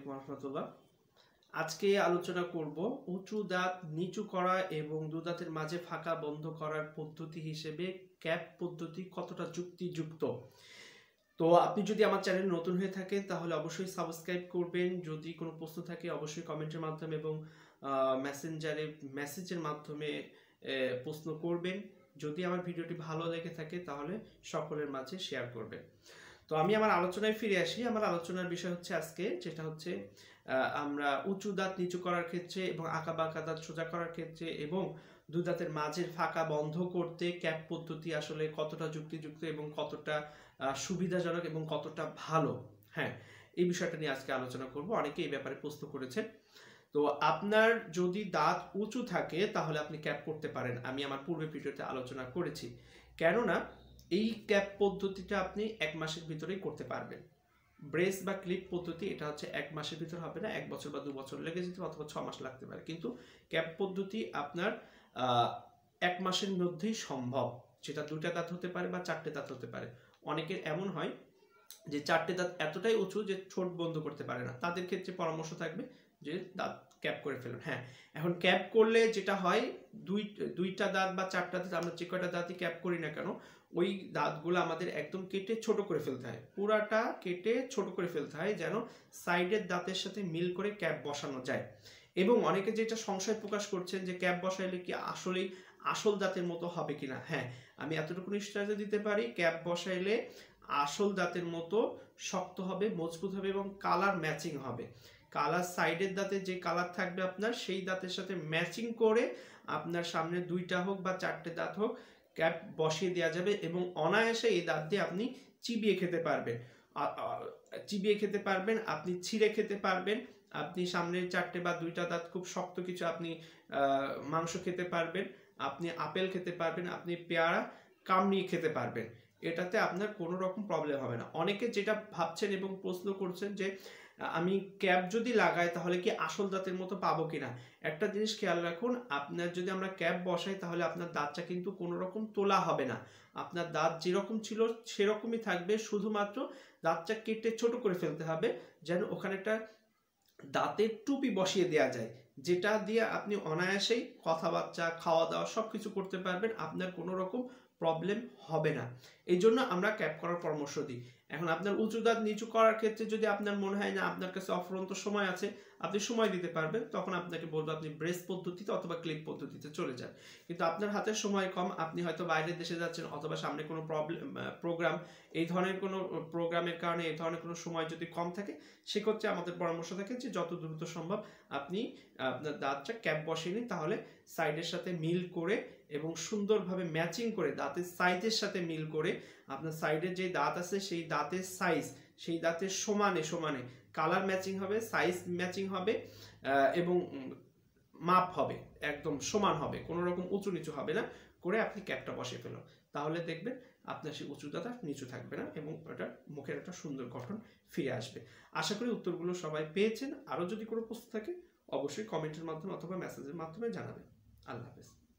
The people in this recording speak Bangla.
আলাইকুম রহমতুল্লাহ আজকে আলোচনা করব উঁচু দাঁত নিচু করা এবং দু দাঁতের মাঝে ফাঁকা বন্ধ করার পদ্ধতি হিসেবে ক্যাপ পদ্ধতি কতটা যুক্তিযুক্ত তো আপনি যদি আমার চ্যানেল নতুন হয়ে থাকেন তাহলে অবশ্যই সাবস্ক্রাইব করবেন যদি কোনো প্রশ্ন থাকে অবশ্যই কমেন্টের মাধ্যমে এবং মেসেঞ্জারে মেসেজের মাধ্যমে প্রশ্ন করবেন যদি আমার ভিডিওটি ভালো লেগে থাকে তাহলে সকলের মাঝে শেয়ার করবেন তো আমি আমার আলোচনায় ফিরে আসি আমার আলোচনার বিষয় হচ্ছে আজকে যেটা হচ্ছে আমরা উঁচু দাঁত নিচু করার ক্ষেত্রে এবং আঁকা বাঁকা দাঁত সোজা করার ক্ষেত্রে এবং দু দাঁতের মাঝের ফাঁকা বন্ধ করতে ক্যাপ পদ্ধতি আসলে কতটা যুক্তিযুক্ত এবং কতটা সুবিধাজনক এবং কতটা ভালো হ্যাঁ এই বিষয়টা নিয়ে আজকে আলোচনা করব অনেকে এই ব্যাপারে প্রশ্ন করেছেন তো আপনার যদি দাঁত উঁচু থাকে তাহলে আপনি ক্যাপ করতে পারেন আমি আমার পূর্বে ভিডিওতে আলোচনা করেছি কেননা এই ক্যাপ পদ্ধতিটা আপনি এক মাসের ভিতরেই করতে পারবেন ব্রেস বা ক্লিপ পদ্ধতি এটা হচ্ছে এক মাসের ভিতর হবে না এক বছর বা দু বছর লেগে যেতে অথবা ছ মাস লাগতে পারে কিন্তু ক্যাপ পদ্ধতি আপনার এক মাসের মধ্যেই সম্ভব সেটা দুটা দাঁত হতে পারে বা চারটে দাঁত হতে পারে অনেকের এমন হয় যে চারটে দাঁত এতটাই উঁচু যে ছোট বন্ধ করতে পারে না তাদের ক্ষেত্রে পরামর্শ থাকবে যে দাঁত ক্যাপ করে ফেলুন হ্যাঁ এখন ক্যাপ করলে যেটা হয় দুই দুইটা দাঁত বা চারটা দাঁত আমরা যে কয়টা দাঁতই ক্যাপ করি না কেন ওই দাঁতগুলো আমাদের একদম কেটে ছোট করে ফেলতে হয় পুরাটা কেটে ছোট করে ফেলতে হয় যেন সাইডের দাঁতের সাথে মিল করে ক্যাপ বসানো যায় এবং অনেকে যেটা সংশয় প্রকাশ করছেন যে ক্যাপ বসাইলে কি আসলেই আসল দাঁতের মতো হবে কিনা হ্যাঁ আমি এতটুকু নিশ্চয়তা দিতে পারি ক্যাপ বসাইলে আসল দাঁতের মতো শক্ত হবে মজবুত হবে এবং কালার ম্যাচিং হবে কালার সাইডের দাঁতে যে কালার থাকবে আপনার সেই দাঁতের সাথে ম্যাচিং করে আপনার সামনে দুইটা হোক বা চারটে দাঁত হোক ক্যাপ বসিয়ে দেওয়া যাবে এবং অনায়াসে এই দাঁত দিয়ে আপনি চিবিয়ে খেতে পারবেন চিবিয়ে খেতে পারবেন আপনি ছিঁড়ে খেতে পারবেন আপনি সামনের চারটে বা দুইটা দাঁত খুব শক্ত কিছু আপনি মাংস খেতে পারবেন আপনি আপেল খেতে পারবেন আপনি পেয়ারা কামড়িয়ে খেতে পারবেন এটাতে আপনার কোনো রকম প্রবলেম হবে না অনেকে যেটা ভাবছেন এবং প্রশ্ন করছেন যে আমি ক্যাপ যদি লাগাই তাহলে কি আসল দাঁতের মতো পাবো কিনা একটা জিনিস খেয়াল রাখুন আপনার যদি আমরা ক্যাপ বসাই তাহলে আপনার দাঁতটা কিন্তু কোনো রকম তোলা হবে না আপনার দাঁত যেরকম ছিল সেরকমই থাকবে শুধুমাত্র দাঁতটা কেটে ছোট করে ফেলতে হবে যেন ওখানে একটা দাঁতের টুপি বসিয়ে দেওয়া যায় যেটা দিয়ে আপনি অনায়াসেই কথাবার্তা খাওয়া দাওয়া সব কিছু করতে পারবেন আপনার কোনো রকম প্রবলেম হবে না এই জন্য আমরা ক্যাপ করার পরামর্শ দিই এখন আপনার উঁচু দাঁত নিচু করার ক্ষেত্রে যদি আপনার মনে হয় না আপনার কাছে অফরন্ত সময় আছে আপনি সময় দিতে পারবেন তখন আপনাকে বলবো আপনি ব্রেস পদ্ধতিতে অথবা ক্লিপ পদ্ধতিতে চলে যান কিন্তু আপনার হাতে সময় কম আপনি হয়তো বাইরের দেশে যাচ্ছেন অথবা সামনে কোনো প্রবলেম প্রোগ্রাম এই ধরনের কোনো প্রোগ্রামের কারণে এই ধরনের কোনো সময় যদি কম থাকে সেক্ষেত্রে আমাদের পরামর্শ থাকে যে যত দ্রুত সম্ভব আপনি আপনার দাঁতটা ক্যাপ বসিয়ে নিন তাহলে সাইডের সাথে মিল করে এবং সুন্দরভাবে ম্যাচিং করে দাঁতের সাইজের সাথে মিল করে আপনার সাইডের যে দাঁত আছে সেই দাঁতের সাইজ সেই দাঁতের সমানে সমানে কালার ম্যাচিং হবে সাইজ ম্যাচিং হবে এবং মাপ হবে একদম সমান হবে কোনো রকম উঁচু নিচু হবে না করে আপনি ক্যাপটা বসে ফেলুন তাহলে দেখবেন আপনার সেই উঁচু দাঁতা নিচু থাকবে না এবং ওটা মুখের একটা সুন্দর গঠন ফিরে আসবে আশা করি উত্তরগুলো সবাই পেয়েছেন আরও যদি কোনো প্রশ্ন থাকে অবশ্যই কমেন্টের মাধ্যমে অথবা মেসেজের মাধ্যমে জানাবেন আল্লাহ হাফেজ